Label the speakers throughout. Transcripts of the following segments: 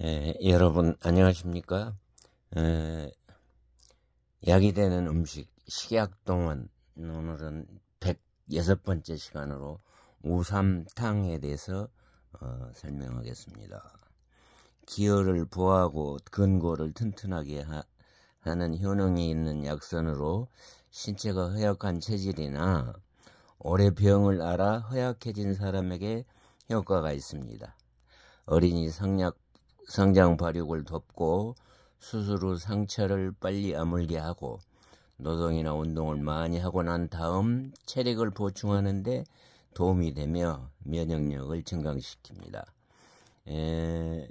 Speaker 1: 에, 예, 여러분 안녕하십니까? 에, 예, 약이 되는 음식 식약동원 오늘은 106번째 시간으로 우삼탕에 대해서 어, 설명하겠습니다. 기혈을 보하고 근골을 튼튼하게 하, 는 효능이 있는 약선으로 신체가 허약한 체질이나 오래 병을 앓아 허약해진 사람에게 효과가 있습니다. 어린이 성약 성장 발육을 돕고 수술 후 상처를 빨리 아물게 하고 노동이나 운동을 많이 하고 난 다음 체력을 보충하는데 도움이 되며 면역력을 증강시킵니다. 에...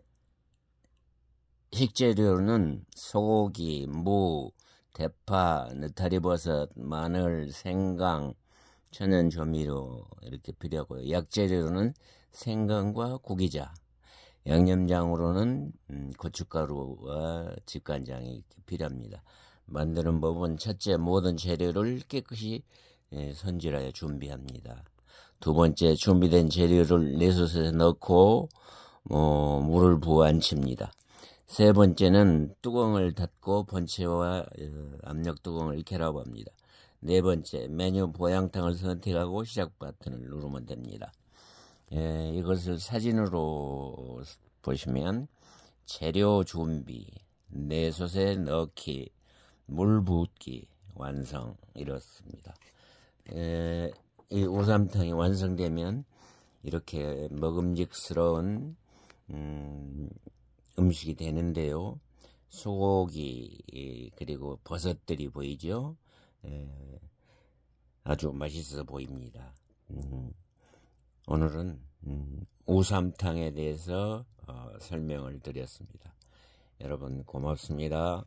Speaker 1: 식재료는 소고기, 무, 대파, 느타리버섯, 마늘, 생강, 천연조미료 이렇게 필요하고요. 약재료는 생강과 구기자, 양념장으로는 음, 고춧가루와 집간장이 필요합니다. 만드는 법은 첫째 모든 재료를 깨끗이 예, 손질하여 준비합니다. 두 번째 준비된 재료를 내솥에 넣고 어, 물을 부어 안칩니다. 세 번째는 뚜껑을 닫고 번체와 어, 압력 뚜껑을 결합합니다. 네 번째 메뉴 보양탕을 선택하고 시작 버튼을 누르면 됩니다. 예, 이것을 사진으로 보시면 재료 준비, 내솥에 넣기, 물 붓기, 완성 이렇습니다. 예, 이 오삼탕이 완성되면 이렇게 먹음직스러운 음, 음식이 되는데요. 소고기 그리고 버섯들이 보이죠. 예, 아주 맛있어 보입니다. 음. 오늘은 음, 우삼탕에 대해서 어, 설명을 드렸습니다. 여러분 고맙습니다.